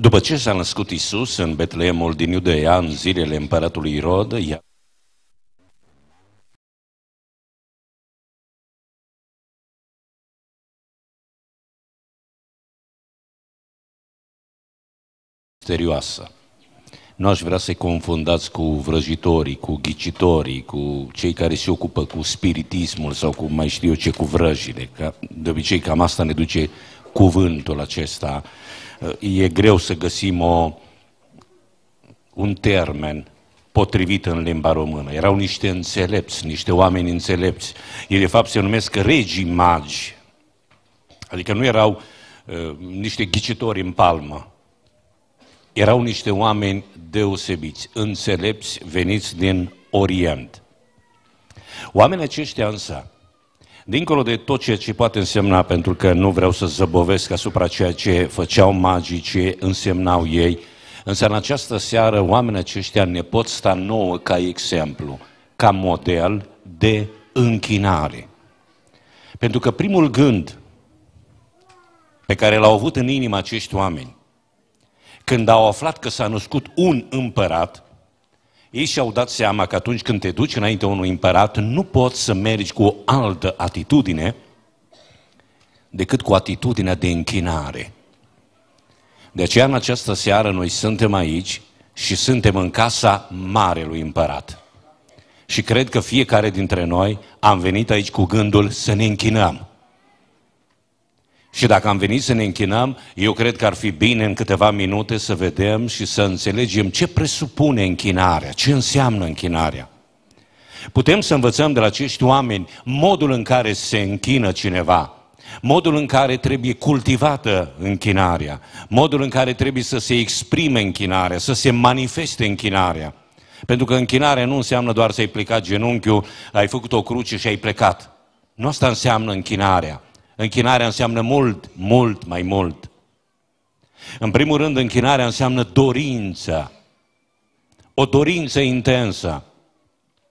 După ce s-a născut Isus în Betleemul din Iudeea, în zilele împăratului Irod, ea... Misterioasă. Nu aș vrea să-i confundați cu vrăjitorii, cu ghicitorii, cu cei care se ocupă cu spiritismul sau cu mai știu eu ce, cu vrăjile. Că de obicei cam asta ne duce cuvântul acesta uh, e greu să găsim o, un termen potrivit în limba română. Erau niște înțelepți, niște oameni înțelepți. Ei, de fapt, se numesc regii magi. Adică nu erau uh, niște ghicitori în palmă. Erau niște oameni deosebiți, înțelepți, veniți din Orient. Oamenii aceștia însă Dincolo de tot ceea ce poate însemna, pentru că nu vreau să zăbovesc asupra ceea ce făceau magii, ce însemnau ei, însă în această seară oamenii aceștia ne pot sta nouă ca exemplu, ca model de închinare. Pentru că primul gând pe care l-au avut în inima acești oameni, când au aflat că s-a născut un împărat, ei și-au dat seama că atunci când te duci înainte unui împărat, nu poți să mergi cu o altă atitudine decât cu atitudinea de închinare. De aceea în această seară noi suntem aici și suntem în casa Marelui Împărat. Și cred că fiecare dintre noi am venit aici cu gândul să ne închinăm. Și dacă am venit să ne închinăm, eu cred că ar fi bine în câteva minute să vedem și să înțelegem ce presupune închinarea, ce înseamnă închinarea. Putem să învățăm de la acești oameni modul în care se închină cineva, modul în care trebuie cultivată închinarea, modul în care trebuie să se exprime închinarea, să se manifeste închinarea. Pentru că închinarea nu înseamnă doar să-i plecat genunchiul, ai făcut o cruce și ai plecat. Nu asta înseamnă închinarea. Închinarea înseamnă mult, mult mai mult. În primul rând, închinarea înseamnă dorință. O dorință intensă.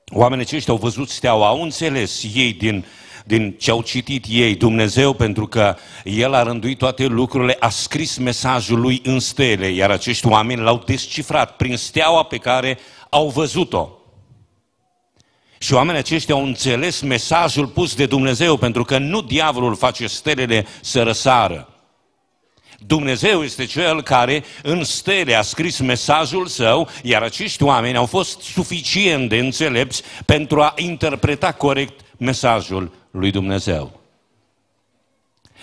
Oamenii aceștia au văzut steaua, au înțeles ei din, din ce au citit ei, Dumnezeu, pentru că El a rânduit toate lucrurile, a scris mesajul Lui în stele, iar acești oameni l-au descifrat prin steaua pe care au văzut-o. Și oamenii aceștia au înțeles mesajul pus de Dumnezeu, pentru că nu diavolul face stelele să răsară. Dumnezeu este cel care în stele a scris mesajul său, iar acești oameni au fost suficient de înțelepți pentru a interpreta corect mesajul lui Dumnezeu.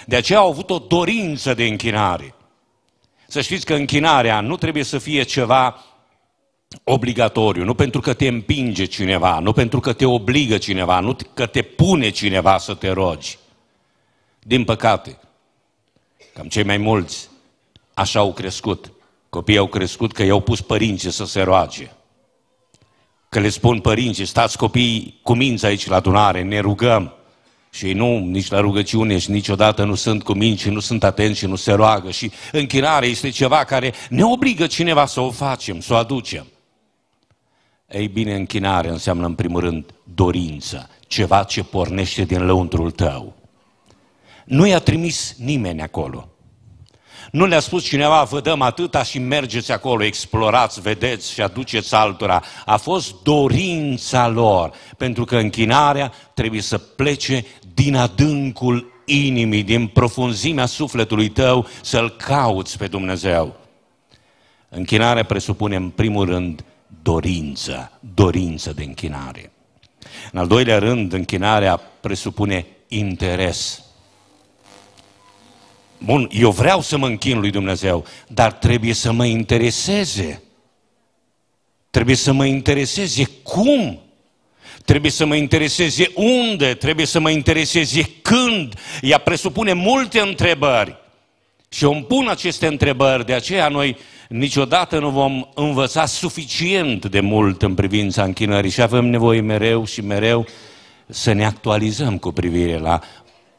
De aceea au avut o dorință de închinare. Să știți că închinarea nu trebuie să fie ceva obligatoriu, nu pentru că te împinge cineva, nu pentru că te obligă cineva, nu că te pune cineva să te rogi. Din păcate, cam cei mai mulți așa au crescut. Copiii au crescut că i-au pus părinții să se roage. Că le spun părinții, stați copiii cu minți aici la adunare, ne rugăm. Și ei nu, nici la rugăciune și niciodată nu sunt cu minți și nu sunt atenți și nu se roagă. Și închinarea este ceva care ne obligă cineva să o facem, să o aducem. Ei bine, închinare înseamnă în primul rând dorință, ceva ce pornește din lăuntrul tău. Nu i-a trimis nimeni acolo. Nu le-a spus cineva, vă dăm atâta și mergeți acolo, explorați, vedeți și aduceți altora. A fost dorința lor, pentru că închinarea trebuie să plece din adâncul inimii, din profunzimea sufletului tău, să-L cauți pe Dumnezeu. Închinarea presupune, în primul rând, dorință, dorință de închinare. În al doilea rând, închinarea presupune interes. Bun, eu vreau să mă închin lui Dumnezeu, dar trebuie să mă intereseze. Trebuie să mă intereseze cum trebuie să mă intereseze unde, trebuie să mă intereseze când. Ea presupune multe întrebări. Și eu îmi pun aceste întrebări, de aceea noi niciodată nu vom învăța suficient de mult în privința închinării și avem nevoie mereu și mereu să ne actualizăm cu privire la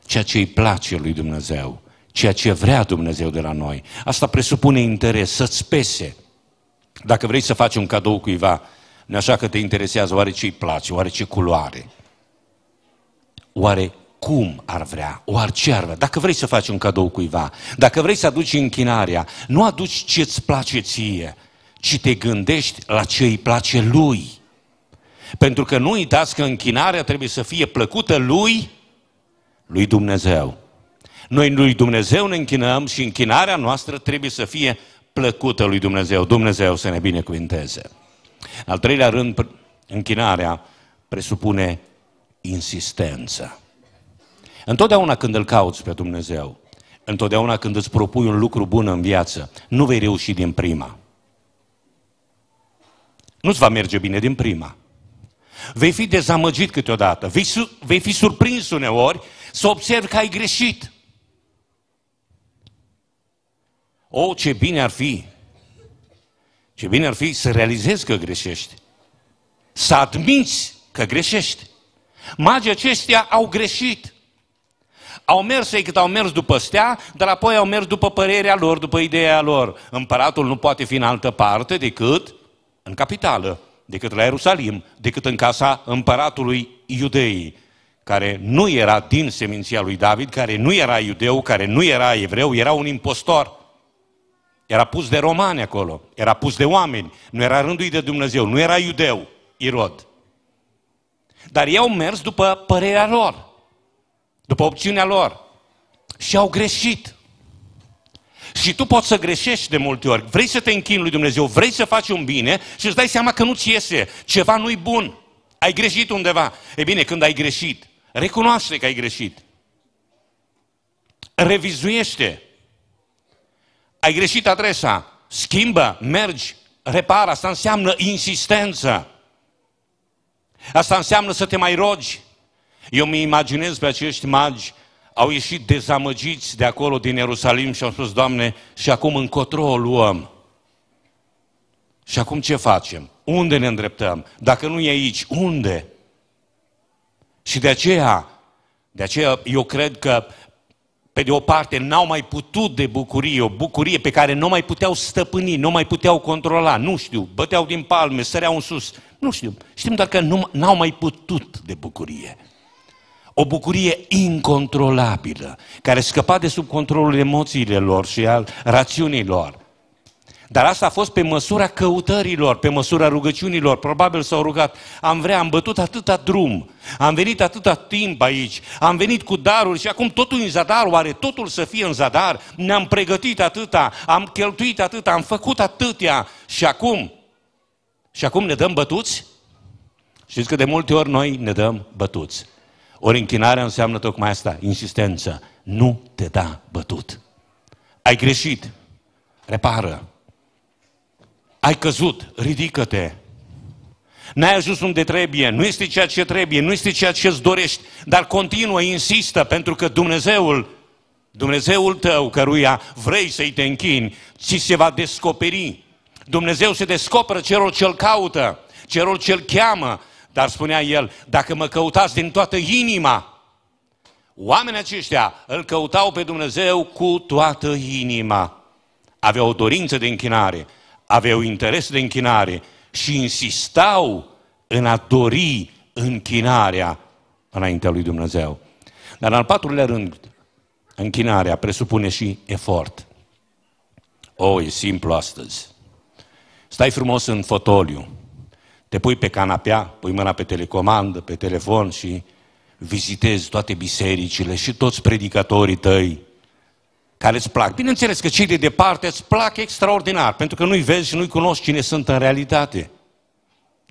ceea ce îi place lui Dumnezeu, ceea ce vrea Dumnezeu de la noi. Asta presupune interes, să-ți pese. Dacă vrei să faci un cadou cuiva, nu așa că te interesează oare ce îi place, oare ce culoare, oare cum ar vrea, oar ce ar vrea. Dacă vrei să faci un cadou cuiva, dacă vrei să aduci închinarea, nu aduci ce îți place ție, ci te gândești la ce îi place lui. Pentru că nu uitați că închinarea trebuie să fie plăcută lui, lui Dumnezeu. Noi lui Dumnezeu ne închinăm și închinarea noastră trebuie să fie plăcută lui Dumnezeu. Dumnezeu să ne binecuvinteze. Al treilea rând, închinarea presupune insistență. Întotdeauna când îl cauți pe Dumnezeu, întotdeauna când îți propui un lucru bun în viață, nu vei reuși din prima. Nu-ți va merge bine din prima. Vei fi dezamăgit câteodată, vei, su- vei fi surprins uneori să observi că ai greșit. O, ce bine ar fi! Ce bine ar fi să realizezi că greșești. Să admiți că greșești. Magii aceștia au greșit. Au mers ei cât au mers după stea, dar apoi au mers după părerea lor, după ideea lor. Împăratul nu poate fi în altă parte decât în capitală, decât la Ierusalim, decât în casa împăratului iudeii, care nu era din seminția lui David, care nu era iudeu, care nu era evreu, era un impostor. Era pus de romani acolo, era pus de oameni, nu era rânduit de Dumnezeu, nu era iudeu, Irod. Dar ei au mers după părerea lor după opțiunea lor. Și au greșit. Și tu poți să greșești de multe ori. Vrei să te închini lui Dumnezeu, vrei să faci un bine și îți dai seama că nu-ți iese. Ceva nu-i bun. Ai greșit undeva. E bine, când ai greșit, recunoaște că ai greșit. Revizuiește. Ai greșit adresa. Schimbă, mergi, repara. Asta înseamnă insistență. Asta înseamnă să te mai rogi. Eu mi imaginez pe acești magi, au ieșit dezamăgiți de acolo din Ierusalim și au spus, Doamne, și acum încotro o luăm. Și acum ce facem? Unde ne îndreptăm? Dacă nu e aici, unde? Și de aceea, de aceea eu cred că pe de o parte, n-au mai putut de bucurie, o bucurie pe care nu mai puteau stăpâni, nu mai puteau controla, nu știu, băteau din palme, săreau în sus, nu știu. Știm dacă nu, n-au mai putut de bucurie o bucurie incontrolabilă, care scăpa de sub controlul emoțiilor și al rațiunilor. Dar asta a fost pe măsura căutărilor, pe măsura rugăciunilor. Probabil s-au rugat, am vrea, am bătut atâta drum, am venit atâta timp aici, am venit cu daruri și acum totul în zadar, oare totul să fie în zadar? Ne-am pregătit atâta, am cheltuit atâta, am făcut atâtea și acum, și acum ne dăm bătuți? Știți că de multe ori noi ne dăm bătuți. Ori închinarea înseamnă tocmai asta, insistență. Nu te da bătut. Ai greșit, repară. Ai căzut, ridică-te. N-ai ajuns unde trebuie, nu este ceea ce trebuie, nu este ceea ce îți dorești, dar continuă, insistă, pentru că Dumnezeul, Dumnezeul tău, căruia vrei să-i te închini, ți se va descoperi. Dumnezeu se descoperă celor ce-L caută, celor ce-L cheamă, dar spunea el, dacă mă căutați din toată inima, oamenii aceștia îl căutau pe Dumnezeu cu toată inima. Aveau o dorință de închinare, aveau interes de închinare și insistau în a dori închinarea înaintea lui Dumnezeu. Dar în al patrulea rând, închinarea presupune și efort. O, oh, e simplu astăzi. Stai frumos în fotoliu, te pui pe canapea, pui mâna pe telecomandă, pe telefon și vizitezi toate bisericile și toți predicatorii tăi care îți plac. Bineînțeles că cei de departe îți plac extraordinar, pentru că nu-i vezi și nu-i cunoști cine sunt în realitate.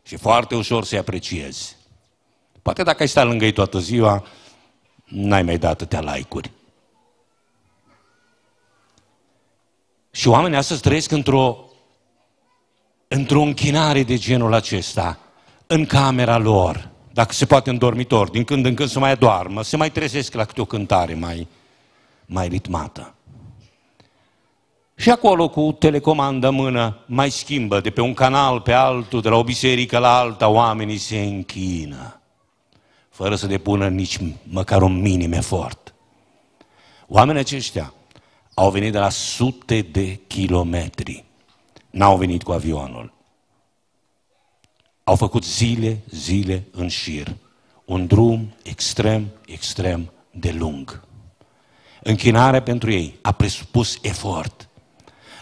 Și foarte ușor să-i apreciezi. Poate dacă ai stat lângă ei toată ziua, n-ai mai dat atâtea like-uri. Și oamenii astăzi trăiesc într-o într-o închinare de genul acesta, în camera lor, dacă se poate în dormitor, din când în când să mai adormă, se mai trezesc la câte o cântare mai, mai ritmată. Și acolo cu telecomandă mână mai schimbă de pe un canal pe altul, de la o biserică la alta, oamenii se închină, fără să depună nici măcar un minim efort. Oamenii aceștia au venit de la sute de kilometri N-au venit cu avionul. Au făcut zile, zile în șir. Un drum extrem, extrem de lung. Închinarea pentru ei a presupus efort.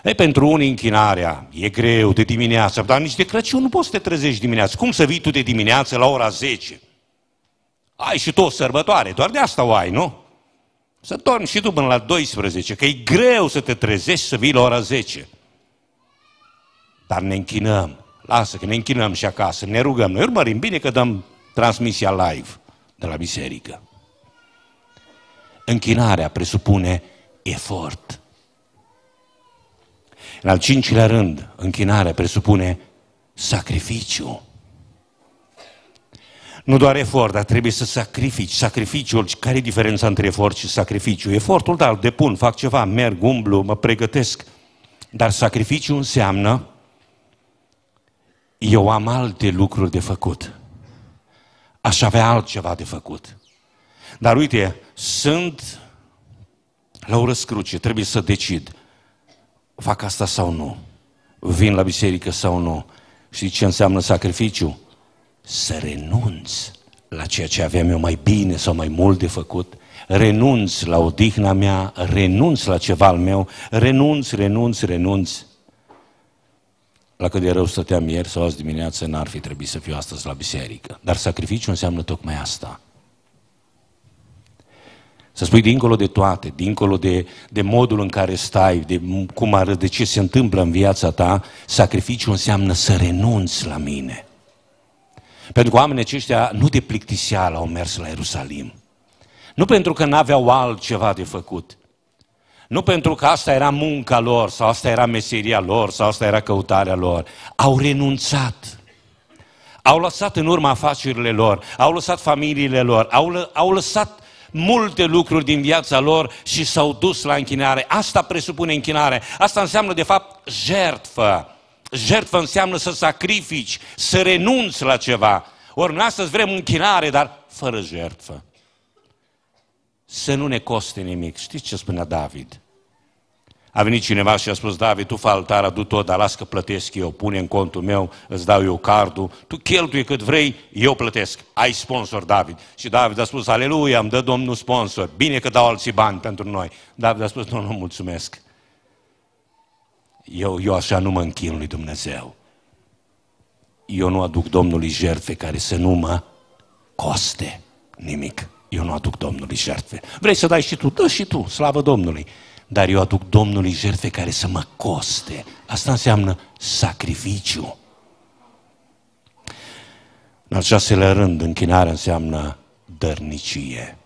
E pentru unii închinarea e greu de dimineață, dar nici de Crăciun nu poți să te trezești dimineață. Cum să vii tu de dimineață la ora 10? Ai și tu o sărbătoare, doar de asta o ai, nu? Să dormi și tu până la 12, că e greu să te trezești să vii la ora 10. Dar ne închinăm. Lasă că ne închinăm și acasă, ne rugăm. Noi urmărim bine că dăm transmisia live de la biserică. Închinarea presupune efort. În al cincilea rând, închinarea presupune sacrificiu. Nu doar efort, dar trebuie să sacrifici. Sacrificiul, care e diferența între efort și sacrificiu? Efortul, da, îl depun, fac ceva, merg, umblu, mă pregătesc. Dar sacrificiu înseamnă eu am alte lucruri de făcut. Aș avea altceva de făcut. Dar uite, sunt la o răscruce, trebuie să decid. Fac asta sau nu? Vin la biserică sau nu? Și ce înseamnă sacrificiu? Să renunți la ceea ce aveam eu mai bine sau mai mult de făcut, renunț la odihna mea, renunț la ceva al meu, renunț, renunț, renunț la cât de rău stăteam ieri sau azi dimineață, n-ar fi trebuit să fiu astăzi la biserică. Dar sacrificiu înseamnă tocmai asta. Să spui dincolo de toate, dincolo de, de modul în care stai, de cum ar de ce se întâmplă în viața ta, sacrificiu înseamnă să renunți la mine. Pentru că oamenii aceștia nu de plictiseală au mers la Ierusalim. Nu pentru că n-aveau altceva de făcut, nu pentru că asta era munca lor, sau asta era meseria lor, sau asta era căutarea lor. Au renunțat. Au lăsat în urma afacerile lor, au lăsat familiile lor, au, lă, au lăsat multe lucruri din viața lor și s-au dus la închinare. Asta presupune închinare. Asta înseamnă, de fapt, jertfă. Jertfă înseamnă să sacrifici, să renunți la ceva. Ori noi astăzi vrem închinare, dar fără jertfă să nu ne coste nimic. Știți ce spunea David? A venit cineva și a spus, David, tu fă altar, adu tot, dar las că plătesc eu, pune în contul meu, îți dau eu cardul, tu cheltuie cât vrei, eu plătesc. Ai sponsor, David. Și David a spus, aleluia, îmi dă Domnul sponsor, bine că dau alții bani pentru noi. David a spus, nu, nu, mulțumesc. Eu, eu așa nu mă închin lui Dumnezeu. Eu nu aduc Domnului jertfe care să nu mă coste nimic eu nu aduc Domnului jertfe. Vrei să dai și tu? Dă și tu, slavă Domnului. Dar eu aduc Domnului jertfe care să mă coste. Asta înseamnă sacrificiu. În al șaselea rând, închinarea înseamnă dărnicie.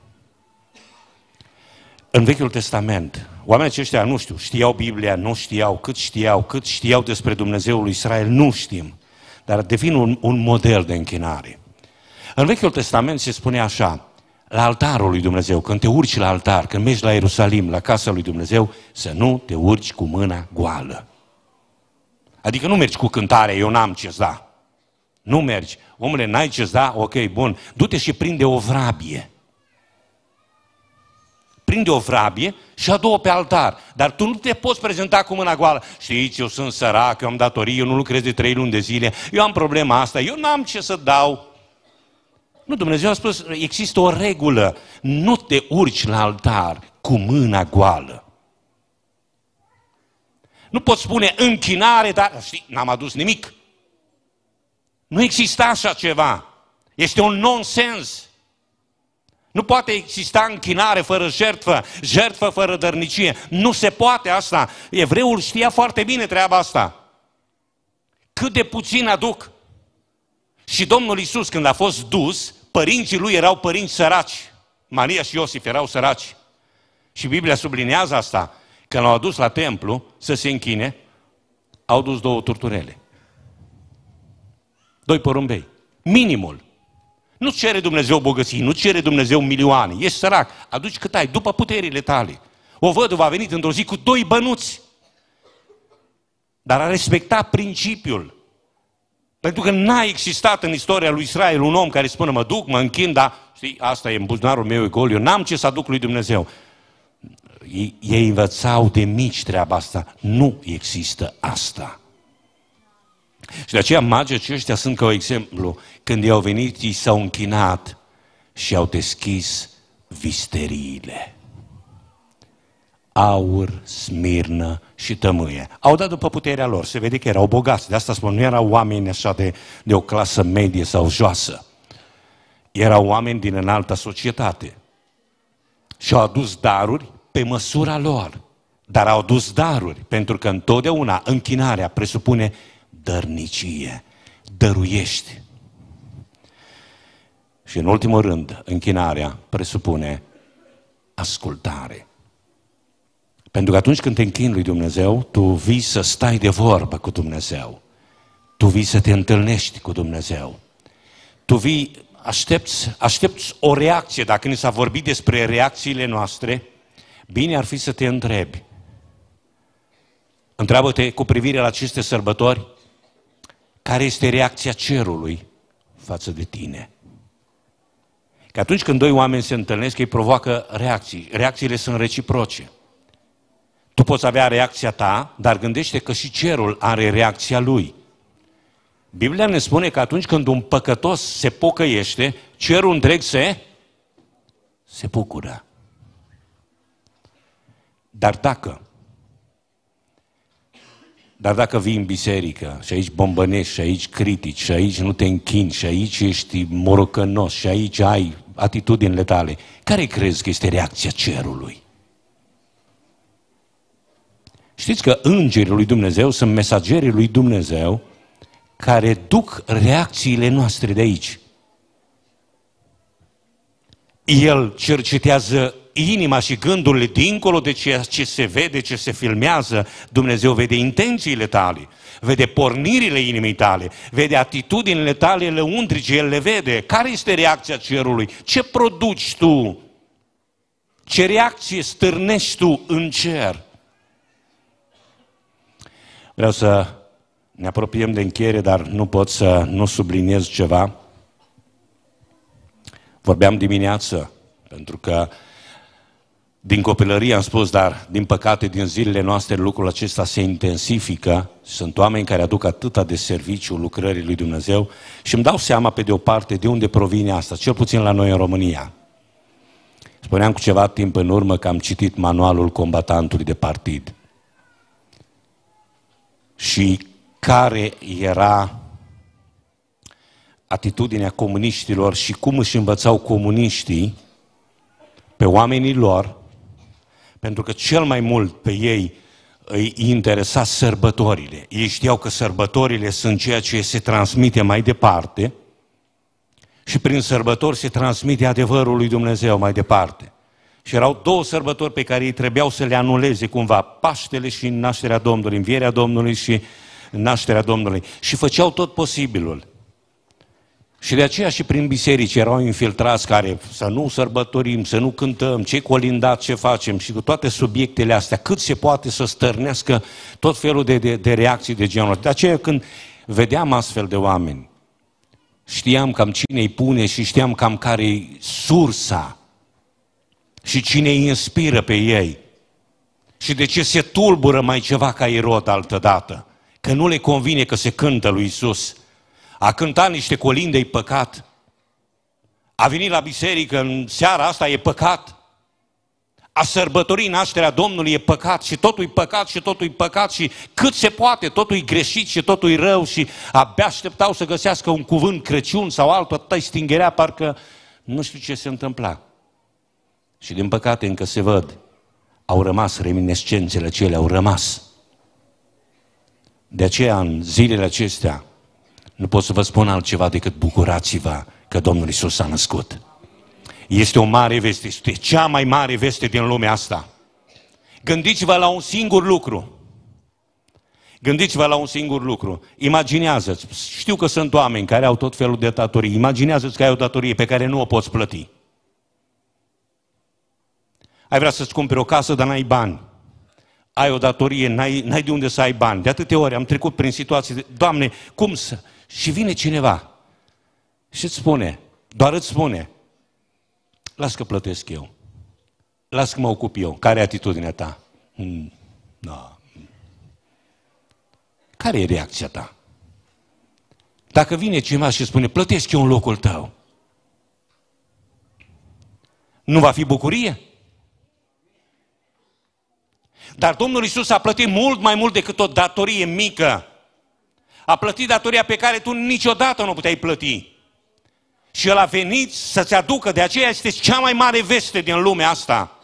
În Vechiul Testament, oamenii aceștia, nu știu, știau Biblia, nu știau, cât știau, cât știau despre Dumnezeul lui Israel, nu știm. Dar devin un, un model de închinare. În Vechiul Testament se spune așa, la altarul lui Dumnezeu, când te urci la altar, când mergi la Ierusalim, la casa lui Dumnezeu, să nu te urci cu mâna goală. Adică nu mergi cu cântare, eu n-am ce da. Nu mergi. Omule, n-ai ce da? Ok, bun. Du-te și prinde o vrabie. Prinde o vrabie și adu-o pe altar. Dar tu nu te poți prezenta cu mâna goală. Știți, eu sunt sărac, eu am datorii, eu nu lucrez de trei luni de zile, eu am problema asta, eu n-am ce să dau. Nu, Dumnezeu a spus, există o regulă. Nu te urci la altar cu mâna goală. Nu poți spune închinare, dar știi, n-am adus nimic. Nu există așa ceva. Este un nonsens. Nu poate exista închinare fără jertfă, jertfă fără dărnicie. Nu se poate asta. Evreul știa foarte bine treaba asta. Cât de puțin aduc. Și Domnul Isus, când a fost dus, Părinții lui erau părinți săraci. Maria și Iosif erau săraci. Și Biblia sublinează asta. Când l-au adus la templu să se închine, au dus două turturele. Doi porumbei. Minimul. Nu cere Dumnezeu bogății, nu cere Dumnezeu milioane. Ești sărac, aduci cât ai, după puterile tale. O văduvă a venit într-o zi cu doi bănuți. Dar a respectat principiul. Pentru că n-a existat în istoria lui Israel un om care spune, mă duc, mă închin, dar știi, asta e în buzunarul meu, e gol, eu n-am ce să aduc lui Dumnezeu. Ei, ei învățau de mici treaba asta. Nu există asta. Și de aceea magii ăștia sunt ca un exemplu. Când i-au venit, i s-au închinat și au deschis visteriile aur, smirnă și tămâie. Au dat după puterea lor, se vede că erau bogați, de asta spun, nu erau oameni așa de, de o clasă medie sau joasă. Erau oameni din înaltă societate. Și au adus daruri pe măsura lor. Dar au dus daruri, pentru că întotdeauna închinarea presupune dărnicie, dăruiești. Și în ultimul rând, închinarea presupune ascultare. Pentru că atunci când te închini lui Dumnezeu, tu vii să stai de vorbă cu Dumnezeu. Tu vii să te întâlnești cu Dumnezeu. Tu vii, aștepți, aștepți o reacție. Dacă ni s-a vorbit despre reacțiile noastre, bine ar fi să te întrebi. Întreabă-te cu privire la aceste sărbători, care este reacția cerului față de tine? Că atunci când doi oameni se întâlnesc, ei provoacă reacții. Reacțiile sunt reciproce. Tu poți avea reacția ta, dar gândește că și cerul are reacția lui. Biblia ne spune că atunci când un păcătos se pocăiește, cerul întreg se, se bucură. Dar dacă, dar dacă vii în biserică și aici bombănești, și aici critici, și aici nu te închini, și aici ești morocănos, și aici ai atitudinile tale, care crezi că este reacția cerului? Știți că îngerii lui Dumnezeu sunt mesagerii lui Dumnezeu care duc reacțiile noastre de aici. El cercetează inima și gândurile dincolo de ceea ce se vede, ce se filmează. Dumnezeu vede intențiile tale, vede pornirile inimii tale, vede atitudinile tale undrige, El le vede. Care este reacția cerului? Ce produci tu? Ce reacție stârnești tu în cer? Vreau să ne apropiem de încheiere, dar nu pot să nu subliniez ceva. Vorbeam dimineață, pentru că din copilărie am spus, dar din păcate din zilele noastre lucrul acesta se intensifică. Sunt oameni care aduc atâta de serviciu lucrării lui Dumnezeu și îmi dau seama pe de o parte de unde provine asta, cel puțin la noi în România. Spuneam cu ceva timp în urmă că am citit manualul combatantului de partid și care era atitudinea comuniștilor și cum își învățau comuniștii pe oamenii lor, pentru că cel mai mult pe ei îi interesa sărbătorile. Ei știau că sărbătorile sunt ceea ce se transmite mai departe și prin sărbători se transmite adevărul lui Dumnezeu mai departe. Și erau două sărbători pe care ei trebuiau să le anuleze cumva, Paștele și nașterea Domnului, învierea Domnului și nașterea Domnului. Și făceau tot posibilul. Și de aceea și prin biserici erau infiltrați care să nu sărbătorim, să nu cântăm, ce colindat, ce facem și cu toate subiectele astea, cât se poate să stărnească tot felul de, de, de reacții de genul ăsta. De aceea când vedeam astfel de oameni, știam cam cine îi pune și știam cam care e sursa și cine îi inspiră pe ei. Și de ce se tulbură mai ceva ca Irod altădată? Că nu le convine că se cântă lui Isus. A cântat niște colinde e păcat. A venit la biserică în seara asta e păcat. A sărbători nașterea Domnului e păcat și totul e păcat și totul e păcat și cât se poate, totul e greșit și totul e rău și abia așteptau să găsească un cuvânt Crăciun sau altă tăi stingerea, parcă nu știu ce se întâmpla și din păcate încă se văd, au rămas reminescențele acelea, au rămas. De aceea, în zilele acestea, nu pot să vă spun altceva decât bucurați-vă că Domnul Isus s-a născut. Este o mare veste, este cea mai mare veste din lumea asta. Gândiți-vă la un singur lucru. Gândiți-vă la un singur lucru. Imaginează-ți, știu că sunt oameni care au tot felul de datorii, imaginează-ți că ai o datorie pe care nu o poți plăti. Ai vrea să-ți cumperi o casă, dar n-ai bani. Ai o datorie, n-ai, n-ai de unde să ai bani. De atâtea ori am trecut prin situații de, Doamne, cum să... Și vine cineva și îți spune, doar îți spune, las că plătesc eu, las că mă ocup eu. Care e atitudinea ta? Hmm, da. Care e reacția ta? Dacă vine cineva și spune, plătesc eu în locul tău, nu va fi bucurie? Dar Domnul Isus a plătit mult mai mult decât o datorie mică. A plătit datoria pe care tu niciodată nu o puteai plăti. Și El a venit să-ți aducă, de aceea este cea mai mare veste din lumea asta.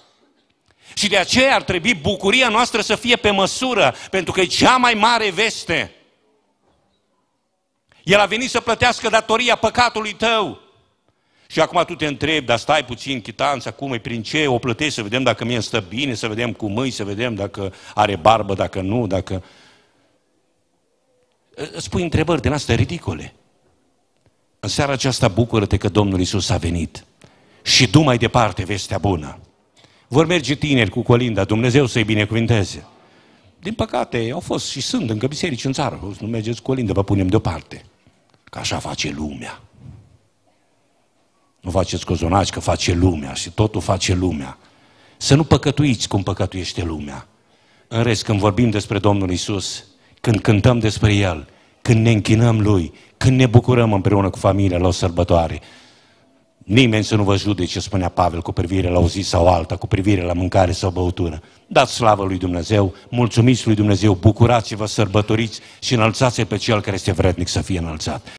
Și de aceea ar trebui bucuria noastră să fie pe măsură, pentru că e cea mai mare veste. El a venit să plătească datoria păcatului tău. Și acum tu te întrebi, dar stai puțin, chitanța, cum e, prin ce, o plătești, să vedem dacă mie stă bine, să vedem cum îi, să vedem dacă are barbă, dacă nu, dacă... Îți pui întrebări din astea ridicole. În seara aceasta bucură-te că Domnul Isus a venit. Și du mai departe vestea bună. Vor merge tineri cu colinda, Dumnezeu să-i binecuvinteze. Din păcate, au fost și sunt încă biserici în țară. Nu mergeți cu colindă, vă punem deoparte. Că așa face lumea. Nu faceți cozonaci că face lumea și totul face lumea. Să nu păcătuiți cum păcătuiește lumea. În rest, când vorbim despre Domnul Isus, când cântăm despre El, când ne închinăm Lui, când ne bucurăm împreună cu familia la o sărbătoare, nimeni să nu vă judece, spunea Pavel, cu privire la o zi sau alta, cu privire la mâncare sau băutură. Dați slavă lui Dumnezeu, mulțumiți lui Dumnezeu, bucurați-vă, sărbătoriți și înălțați pe Cel care este vrednic să fie înălțat.